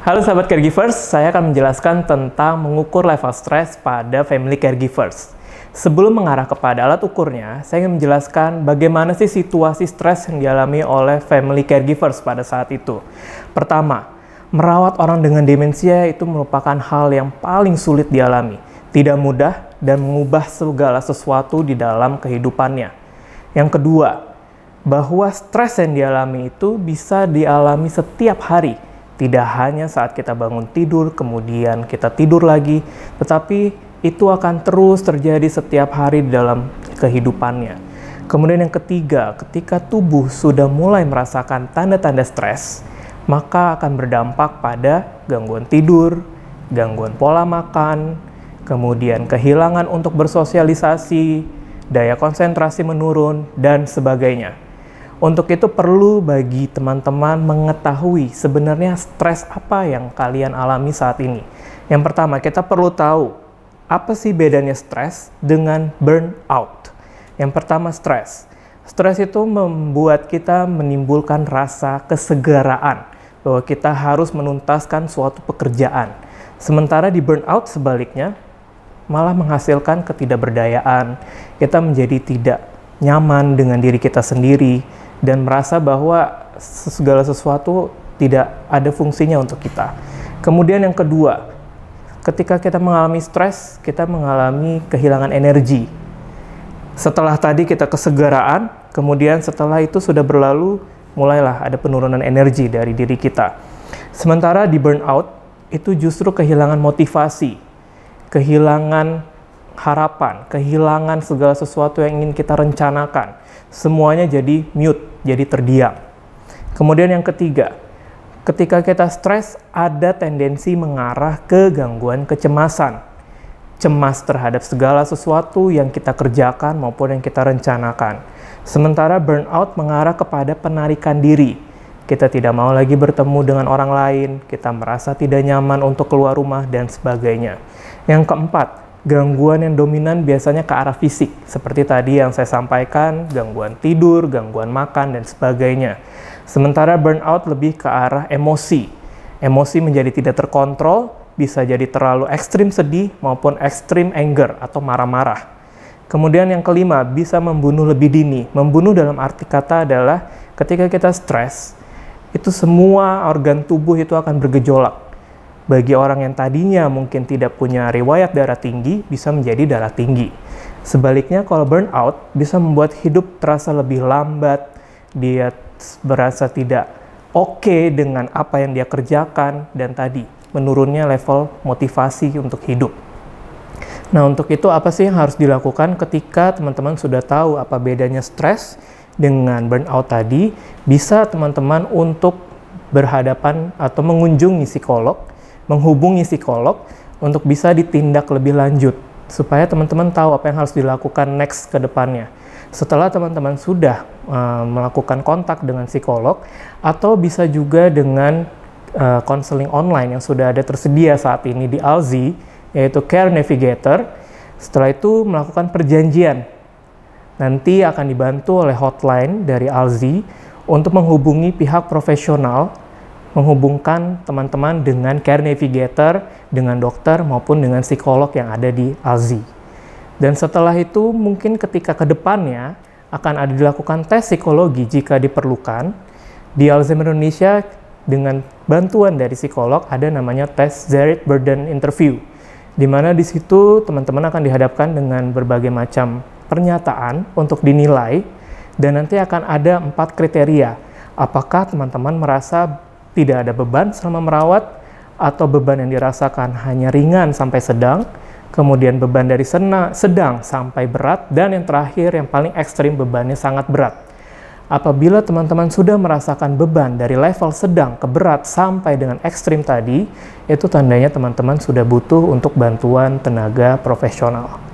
Halo sahabat caregivers, saya akan menjelaskan tentang mengukur level stres pada family caregivers. Sebelum mengarah kepada alat ukurnya, saya ingin menjelaskan bagaimana sih situasi stres yang dialami oleh family caregivers pada saat itu. Pertama, merawat orang dengan demensia itu merupakan hal yang paling sulit dialami, tidak mudah dan mengubah segala sesuatu di dalam kehidupannya. Yang kedua, bahwa stres yang dialami itu bisa dialami setiap hari tidak hanya saat kita bangun tidur, kemudian kita tidur lagi, tetapi itu akan terus terjadi setiap hari di dalam kehidupannya. Kemudian yang ketiga, ketika tubuh sudah mulai merasakan tanda-tanda stres, maka akan berdampak pada gangguan tidur, gangguan pola makan, kemudian kehilangan untuk bersosialisasi, daya konsentrasi menurun, dan sebagainya. Untuk itu perlu bagi teman-teman mengetahui sebenarnya stres apa yang kalian alami saat ini. Yang pertama, kita perlu tahu apa sih bedanya stres dengan burnout. Yang pertama, stres. Stres itu membuat kita menimbulkan rasa kesegaraan bahwa kita harus menuntaskan suatu pekerjaan. Sementara di burnout sebaliknya malah menghasilkan ketidakberdayaan. Kita menjadi tidak nyaman dengan diri kita sendiri, dan merasa bahwa segala sesuatu tidak ada fungsinya untuk kita. Kemudian yang kedua, ketika kita mengalami stres, kita mengalami kehilangan energi. Setelah tadi kita kesegaraan, kemudian setelah itu sudah berlalu, mulailah ada penurunan energi dari diri kita. Sementara di burnout, itu justru kehilangan motivasi, kehilangan harapan, kehilangan segala sesuatu yang ingin kita rencanakan. Semuanya jadi mute, jadi terdiam. Kemudian yang ketiga, ketika kita stres ada tendensi mengarah ke gangguan kecemasan. Cemas terhadap segala sesuatu yang kita kerjakan maupun yang kita rencanakan. Sementara burnout mengarah kepada penarikan diri. Kita tidak mau lagi bertemu dengan orang lain, kita merasa tidak nyaman untuk keluar rumah dan sebagainya. Yang keempat, gangguan yang dominan biasanya ke arah fisik, seperti tadi yang saya sampaikan, gangguan tidur, gangguan makan, dan sebagainya. Sementara burnout lebih ke arah emosi. Emosi menjadi tidak terkontrol, bisa jadi terlalu ekstrim sedih maupun ekstrim anger atau marah-marah. Kemudian yang kelima, bisa membunuh lebih dini. Membunuh dalam arti kata adalah ketika kita stres, itu semua organ tubuh itu akan bergejolak bagi orang yang tadinya mungkin tidak punya riwayat darah tinggi bisa menjadi darah tinggi. Sebaliknya kalau burnout bisa membuat hidup terasa lebih lambat, dia berasa tidak oke okay dengan apa yang dia kerjakan dan tadi menurunnya level motivasi untuk hidup. Nah, untuk itu apa sih yang harus dilakukan ketika teman-teman sudah tahu apa bedanya stres dengan burnout tadi? Bisa teman-teman untuk berhadapan atau mengunjungi psikolog menghubungi psikolog untuk bisa ditindak lebih lanjut supaya teman-teman tahu apa yang harus dilakukan next ke depannya. Setelah teman-teman sudah uh, melakukan kontak dengan psikolog atau bisa juga dengan eh, konseling uh, online yang sudah ada tersedia saat ini di Alzi yaitu Care Navigator. Setelah itu melakukan perjanjian. Nanti akan dibantu oleh hotline dari Alzi untuk menghubungi pihak profesional menghubungkan teman-teman dengan care navigator, dengan dokter, maupun dengan psikolog yang ada di ALZI. Dan setelah itu mungkin ketika ke depannya akan ada dilakukan tes psikologi jika diperlukan. Di Alzheimer Indonesia dengan bantuan dari psikolog ada namanya tes Zerit Burden Interview di mana di situ teman-teman akan dihadapkan dengan berbagai macam pernyataan untuk dinilai dan nanti akan ada empat kriteria apakah teman-teman merasa tidak ada beban selama merawat, atau beban yang dirasakan hanya ringan sampai sedang, kemudian beban dari sena, sedang sampai berat, dan yang terakhir yang paling ekstrim bebannya sangat berat. Apabila teman-teman sudah merasakan beban dari level sedang ke berat sampai dengan ekstrim tadi, itu tandanya teman-teman sudah butuh untuk bantuan tenaga profesional.